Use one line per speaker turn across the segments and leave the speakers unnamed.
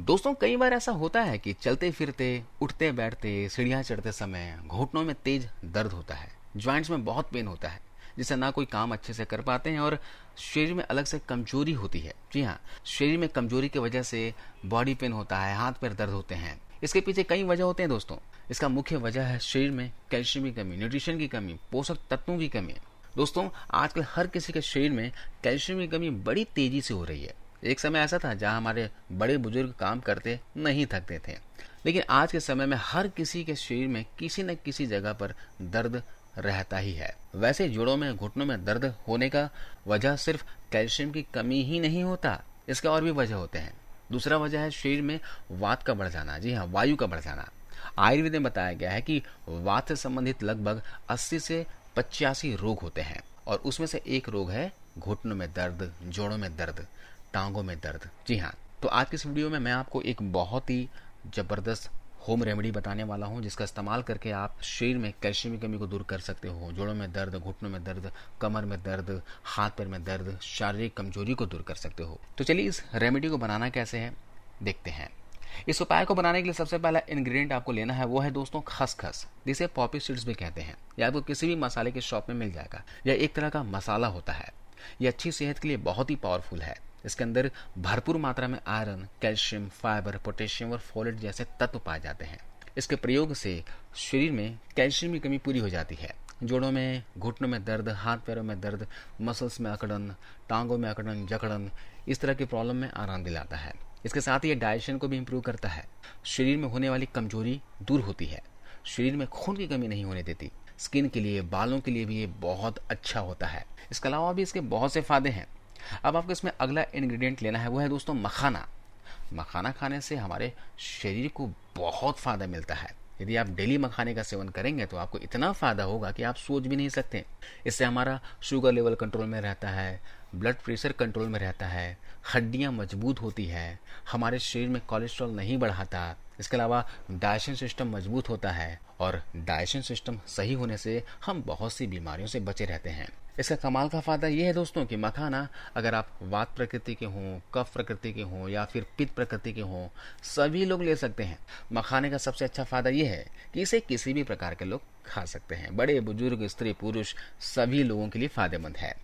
दोस्तों कई बार ऐसा होता है कि चलते फिरते उठते बैठते सीढ़ियाँ चढ़ते समय घुटनों में तेज दर्द होता है ज्वाइंट्स में बहुत पेन होता है जिससे ना कोई काम अच्छे से कर पाते हैं और शरीर में अलग से कमजोरी होती है जी हाँ शरीर में कमजोरी की वजह से बॉडी पेन होता है हाथ पैर दर्द होते हैं इसके पीछे कई वजह होते हैं दोस्तों इसका मुख्य वजह है शरीर में कैल्शियम की कमी न्यूट्रिशन की कमी पोषक तत्वों की कमी दोस्तों आजकल हर किसी के शरीर में कैल्शियम की कमी बड़ी तेजी से हो रही है एक समय ऐसा था जहां हमारे बड़े बुजुर्ग काम करते नहीं थकते थे लेकिन आज के समय में हर किसी के शरीर में किसी न किसी जगह पर दर्द रहता ही है वैसे जोड़ों में घुटनों में दर्द होने का वजह सिर्फ कैल्शियम की कमी ही नहीं होता इसका और भी वजह होते हैं दूसरा वजह है शरीर में वात का बढ़ जाना जी हाँ वायु का बढ़ जाना आयुर्वेद में बताया गया है कि वात से संबंधित लगभग 80 से पचासी रोग होते हैं और उसमें से एक रोग है घुटनों में दर्द जोड़ों में दर्द टांगों में दर्द जी हाँ तो आज के इस वीडियो में मैं आपको एक बहुत ही ज़बरदस्त होम रेमेडी बताने वाला हूँ जिसका इस्तेमाल करके आप शरीर में कैल्शियम की कमी को दूर कर सकते हो जोड़ों में दर्द घुटनों में दर्द कमर में दर्द हाथ पैर में दर्द शारीरिक कमजोरी को दूर कर सकते हो तो चलिए इस रेमेडी को बनाना कैसे है देखते हैं इस उपाय को बनाने के लिए सबसे पहला इंग्रेडिएंट आपको लेना है वो है दोस्तों खसखस जिसे पॉपी सीड्स भी कहते हैं या आपको तो किसी भी मसाले के शॉप में मिल जाएगा यह एक तरह का मसाला होता है यह अच्छी सेहत के लिए बहुत ही पावरफुल है इसके अंदर भरपूर मात्रा में आयरन कैल्शियम फाइबर पोटेशियम और फोलेट जैसे तत्व पाए जाते हैं इसके प्रयोग से शरीर में कैल्शियम की कमी पूरी हो जाती है जोड़ों में घुटनों में दर्द हाथ पैरों में दर्द मसल्स में अकड़न टांगों में अकड़न जकड़न इस तरह की प्रॉब्लम में आराम दिलाता है इसके साथ ही ये डाइजेशन को भी इम्प्रूव करता है शरीर में होने वाली कमजोरी दूर होती है शरीर में खून की कमी नहीं होने देती स्किन के लिए बालों के लिए भी ये बहुत अच्छा होता है इसके अलावा भी इसके बहुत से फायदे हैं अब आपको इसमें अगला इन्ग्रीडियंट लेना है वो है दोस्तों मखाना मखाना खाने से हमारे शरीर को बहुत फ़ायदा मिलता है यदि आप डेली मखाने का सेवन करेंगे तो आपको इतना फ़ायदा होगा कि आप सोच भी नहीं सकते इससे हमारा शुगर लेवल कंट्रोल में रहता है ब्लड प्रेशर कंट्रोल में रहता है हड्डियाँ मजबूत होती है हमारे शरीर में कोलेस्ट्रॉल नहीं बढ़ाता इसके अलावा डाइजेशन सिस्टम मजबूत होता है और डाइजेशन सिस्टम सही होने से हम बहुत सी बीमारियों से बचे रहते हैं इसका कमाल का फ़ायदा यह है दोस्तों कि मखाना अगर आप वात प्रकृति के हों कफ प्रकृति के हों या फिर पित्त प्रकृति के हों सभी लोग ले सकते हैं मखाने का सबसे अच्छा फ़ायदा यह है कि इसे किसी भी प्रकार के लोग खा सकते हैं बड़े बुजुर्ग स्त्री पुरुष सभी लोगों के लिए फ़ायदेमंद है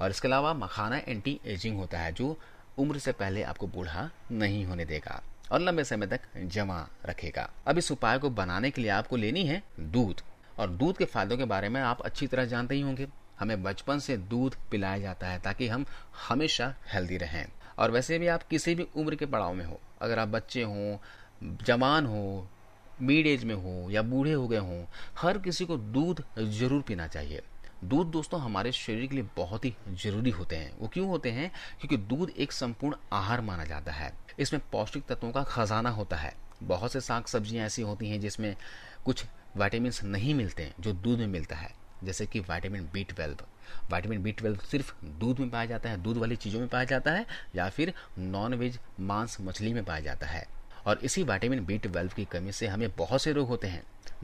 और इसके अलावा मखाना एंटी एजिंग होता है जो उम्र से पहले आपको बूढ़ा नहीं होने देगा और लंबे समय तक जमा रखेगा अब इस उपाय को बनाने के लिए आपको लेनी है दूध और दूध के फायदों के बारे में आप अच्छी तरह जानते ही होंगे हमें बचपन से दूध पिलाया जाता है ताकि हम हमेशा हेल्दी रहें और वैसे भी आप किसी भी उम्र के पड़ाव में हो अगर आप बच्चे हों जवान हो मिड एज में हो या बूढ़े हो गए हों हर किसी को दूध जरूर पीना चाहिए दूध दोस्तों हमारे शरीर के लिए बहुत ही जरूरी होते हैं वो क्यों होते हैं क्योंकि दूध एक संपूर्ण आहार माना जाता है इसमें पौष्टिक तत्वों का खजाना होता है बहुत से साग सब्जियां ऐसी होती हैं जिसमें कुछ वाइटामिन नहीं मिलते हैं जो दूध में मिलता है जैसे कि vitamin B twelve vitamin B twelve सिर्फ दूध में पाया जाता है दूध वाली चीज़ों में पाया जाता है या फिर नॉन वेज मांस मछली में पाया जाता है और इसी वाइटामिन बी ट्वेल्व की कमी से हमें बहुत से रोग होते हैं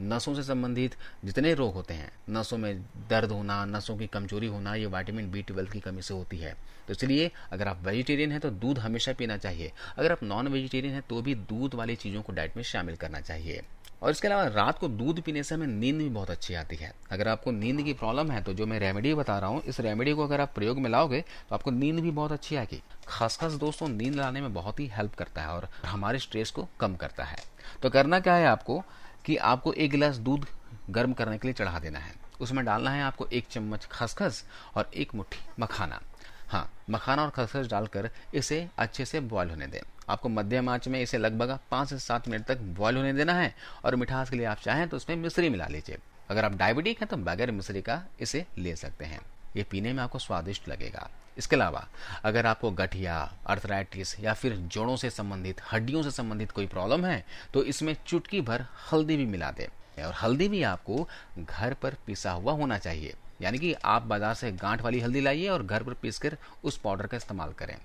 नसों से संबंधित जितने रोग होते हैं नसों में दर्द होना नसों की कमजोरी होना ये वाइटामिन बी ट्वेल्व की कमी से होती है तो इसलिए अगर आप वेजिटेरियन हैं तो दूध हमेशा पीना चाहिए अगर आप नॉन वेजिटेरियन हैं तो भी दूध वाली चीज़ों को डाइट में शामिल करना चाहिए और इसके अलावा रात को दूध पीने से हमें नींद भी बहुत अच्छी आती है अगर आपको नींद की प्रॉब्लम है तो जो मैं रेमेडी बता रहा हूँ इस रेमेडी को अगर आप प्रयोग में लाओगे तो आपको नींद भी बहुत अच्छी आएगी खसखस दोस्तों नींद लाने में बहुत ही हेल्प करता है और हमारे स्ट्रेस को कम करता है तो करना क्या है आपको कि आपको एक गिलास दूध गर्म करने के लिए चढ़ा देना है उसमें डालना है आपको एक चम्मच खसखस और एक मुट्ठी मखाना हाँ मखाना और खसखस डालकर इसे अच्छे से बॉयल होने दें आपको मध्यम आंच में इसे लगभग पाँच से सात मिनट तक बॉयल होने देना है और मिठास के लिए आप चाहें तो उसमें मिश्री मिला लीजिए अगर आप डायबिटिक हैं तो बगैर मिश्री का इसे ले सकते हैं ये पीने में आपको स्वादिष्ट लगेगा इसके अलावा अगर आपको गठिया अर्थराइटिस या फिर जोड़ों से संबंधित हड्डियों से संबंधित कोई प्रॉब्लम है तो इसमें चुटकी भर हल्दी भी मिला दें और हल्दी भी आपको घर पर पिसा हुआ होना चाहिए यानी कि आप बाजार से गांठ वाली हल्दी लाइए और घर पर पीस कर उस पाउडर का इस्तेमाल करें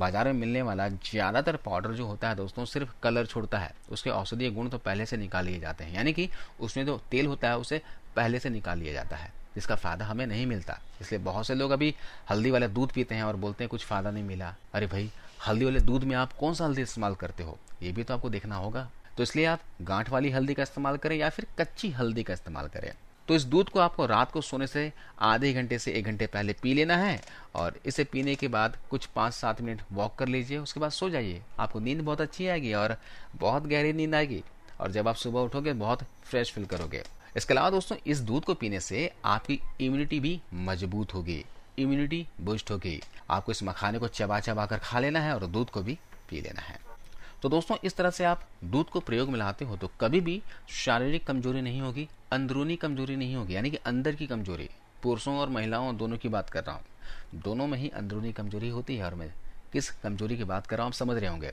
बाजार में मिलने वाला ज़्यादातर पाउडर जो होता है दोस्तों सिर्फ कलर छोड़ता है उसके औषधीय गुण तो पहले से निकाल लिए जाते हैं यानी कि उसमें जो तेल होता है उसे पहले से निकाल लिया जाता है जिसका फ़ायदा हमें नहीं मिलता इसलिए बहुत से लोग अभी हल्दी वाले दूध पीते हैं और बोलते हैं कुछ फ़ायदा नहीं मिला अरे भाई हल्दी वाले दूध में आप कौन सा हल्दी इस्तेमाल करते हो ये भी तो आपको देखना होगा तो इसलिए आप गांठ वाली हल्दी का इस्तेमाल करें या फिर कच्ची हल्दी का इस्तेमाल करें तो इस दूध को आपको रात को सोने से आधे घंटे से एक घंटे पहले पी लेना है और इसे पीने के बाद कुछ पाँच सात मिनट वॉक कर लीजिए उसके बाद सो जाइए आपको नींद बहुत अच्छी आएगी और बहुत गहरी नींद आएगी और जब आप सुबह उठोगे बहुत फ्रेश फील करोगे इसके अलावा दोस्तों इस दूध को पीने से आपकी इम्यूनिटी भी मजबूत होगी इम्यूनिटी बूस्ट होगी आपको इस मखाने को चबा चबा कर खा लेना है और दूध को भी पी लेना है तो दोस्तों इस तरह से आप दूध को प्रयोग में लाते हो तो कभी भी शारीरिक कमजोरी नहीं होगी अंदरूनी कमजोरी नहीं होगी यानी कि अंदर की कमजोरी पुरुषों और महिलाओं दोनों की बात कर रहा हूँ दोनों में ही अंदरूनी कमजोरी होती है और मैं किस कमजोरी की बात कर रहा हूँ आप समझ रहे होंगे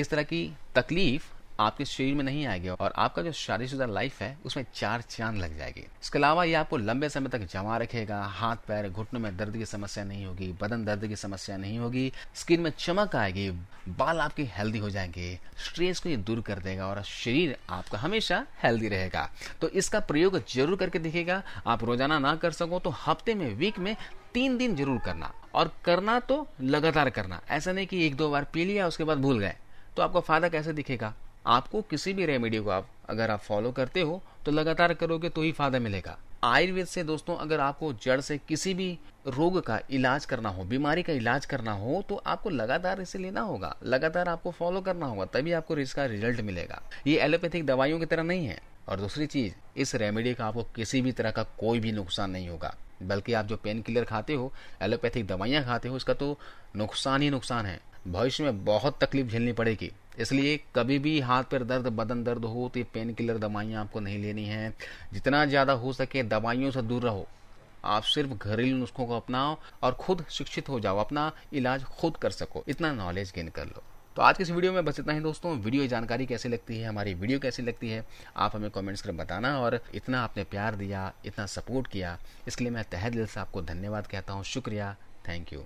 इस तरह की तकलीफ आपके शरीर में नहीं आएगी और आपका जो शादीशुदा लाइफ है उसमें चार चांद लग जाएगी इसके अलावा ये आपको लंबे समय तक जमा रखेगा हाथ पैर घुटनों में दर्द की समस्या नहीं होगी बदन दर्द की समस्या नहीं होगी स्किन में चमक आएगी बाल आपके हेल्दी हो जाएंगे स्ट्रेस को ये दूर कर देगा और शरीर आपका हमेशा हेल्दी रहेगा तो इसका प्रयोग जरूर करके दिखेगा आप रोजाना ना कर सको तो हफ्ते में वीक में तीन दिन जरूर करना और करना तो लगातार करना ऐसा नहीं कि एक दो बार पी लिया उसके बाद भूल गए तो आपको फायदा कैसे दिखेगा आपको किसी भी रेमेडी को आप अगर आप फॉलो करते हो तो लगातार करोगे तो ही फायदा मिलेगा आयुर्वेद से दोस्तों अगर आपको जड़ से किसी भी रोग का इलाज करना हो बीमारी का इलाज करना हो तो आपको लगातार इसे लेना होगा लगातार आपको फॉलो करना होगा तभी आपको इसका रिजल्ट मिलेगा ये एलोपैथिक दवाइयों की तरह नहीं है और दूसरी चीज इस रेमेडी का आपको किसी भी तरह का कोई भी नुकसान नहीं होगा बल्कि आप जो पेन किलर खाते हो एलोपैथिक दवाइयाँ खाते हो इसका तो नुकसान ही नुकसान है भविष्य में बहुत तकलीफ झेलनी पड़ेगी इसलिए कभी भी हाथ पर दर्द बदन दर्द हो तो ये पेन किलर दवाइयाँ आपको नहीं लेनी हैं जितना ज़्यादा हो सके दवाइयों से दूर रहो आप सिर्फ घरेलू नुस्खों को अपनाओ और खुद शिक्षित हो जाओ अपना इलाज खुद कर सको इतना नॉलेज गेन कर लो तो आज के इस वीडियो में बस इतना ही दोस्तों वीडियो जानकारी कैसी लगती है हमारी वीडियो कैसी लगती है आप हमें कमेंट्स कर बताना और इतना आपने प्यार दिया इतना सपोर्ट किया इसके लिए मैं तहे दिल से आपको धन्यवाद कहता हूँ शुक्रिया थैंक यू